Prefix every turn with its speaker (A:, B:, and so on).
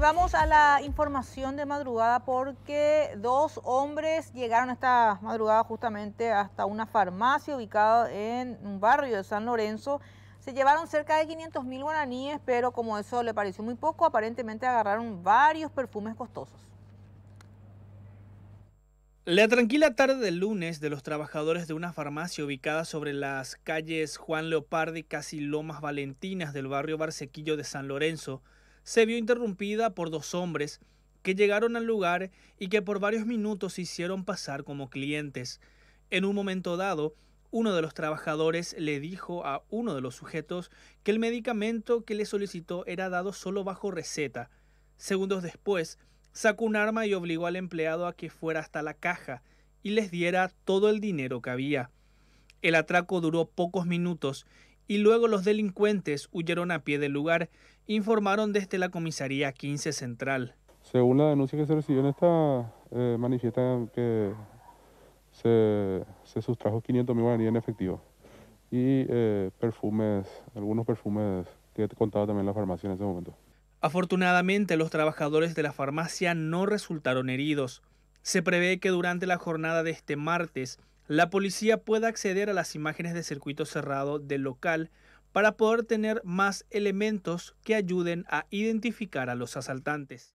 A: vamos a la información de madrugada porque dos hombres llegaron esta madrugada justamente hasta una farmacia ubicada en un barrio de San Lorenzo. Se llevaron cerca de 500 mil guaraníes, pero como eso le pareció muy poco, aparentemente agarraron varios perfumes costosos.
B: La tranquila tarde del lunes de los trabajadores de una farmacia ubicada sobre las calles Juan Leopardi, casi Lomas Valentinas del barrio Barsequillo de San Lorenzo, se vio interrumpida por dos hombres que llegaron al lugar y que por varios minutos se hicieron pasar como clientes. En un momento dado, uno de los trabajadores le dijo a uno de los sujetos que el medicamento que le solicitó era dado solo bajo receta. Segundos después, sacó un arma y obligó al empleado a que fuera hasta la caja y les diera todo el dinero que había. El atraco duró pocos minutos y luego los delincuentes huyeron a pie del lugar, informaron desde la comisaría 15
C: Central. Según la denuncia que se recibió en esta, eh, manifiesta que se, se sustrajo 500 mil guaraníes en efectivo y eh, perfumes, algunos perfumes que contaba también la farmacia en ese momento.
B: Afortunadamente, los trabajadores de la farmacia no resultaron heridos. Se prevé que durante la jornada de este martes la policía puede acceder a las imágenes de circuito cerrado del local para poder tener más elementos que ayuden a identificar a los asaltantes.